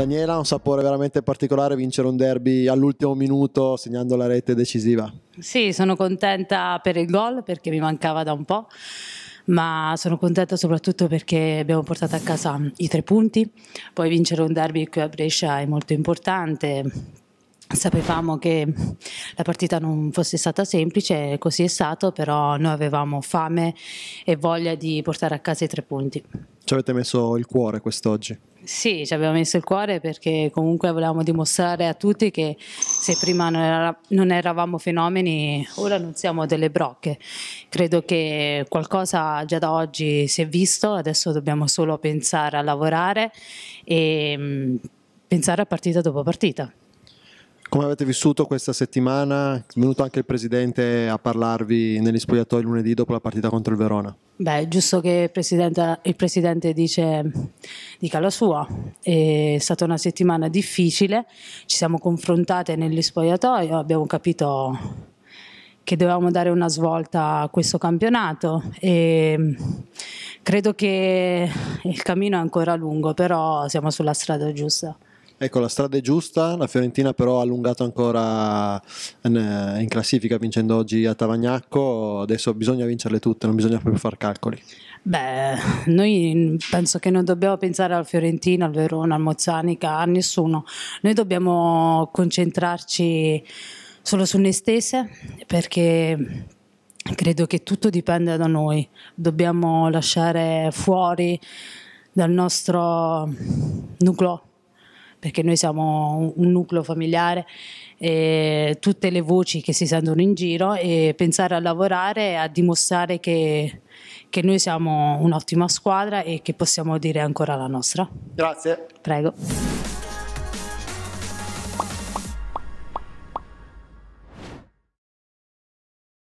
Daniela, ha un sapore veramente particolare vincere un derby all'ultimo minuto segnando la rete decisiva. Sì, sono contenta per il gol perché mi mancava da un po', ma sono contenta soprattutto perché abbiamo portato a casa i tre punti, poi vincere un derby qui a Brescia è molto importante Sapevamo che la partita non fosse stata semplice, così è stato, però noi avevamo fame e voglia di portare a casa i tre punti. Ci avete messo il cuore quest'oggi? Sì, ci abbiamo messo il cuore perché comunque volevamo dimostrare a tutti che se prima non, era, non eravamo fenomeni, ora non siamo delle brocche. Credo che qualcosa già da oggi si è visto, adesso dobbiamo solo pensare a lavorare e mm, pensare a partita dopo partita. Come avete vissuto questa settimana? È venuto anche il presidente a parlarvi negli spogliatoi lunedì dopo la partita contro il Verona. Beh, è giusto che il presidente, il presidente dice, dica la sua. È stata una settimana difficile, ci siamo confrontate negli spogliatoi, abbiamo capito che dovevamo dare una svolta a questo campionato e credo che il cammino è ancora lungo, però siamo sulla strada giusta. Ecco, la strada è giusta, la Fiorentina però ha allungato ancora eh, in classifica vincendo oggi a Tavagnacco, adesso bisogna vincerle tutte, non bisogna proprio fare calcoli. Beh, noi penso che non dobbiamo pensare al Fiorentina, al Verona, al Mozzanica, a nessuno, noi dobbiamo concentrarci solo su noi stesse perché credo che tutto dipenda da noi, dobbiamo lasciare fuori dal nostro nucleo perché noi siamo un nucleo familiare, tutte le voci che si sentono in giro e pensare a lavorare e a dimostrare che, che noi siamo un'ottima squadra e che possiamo dire ancora la nostra. Grazie. Prego.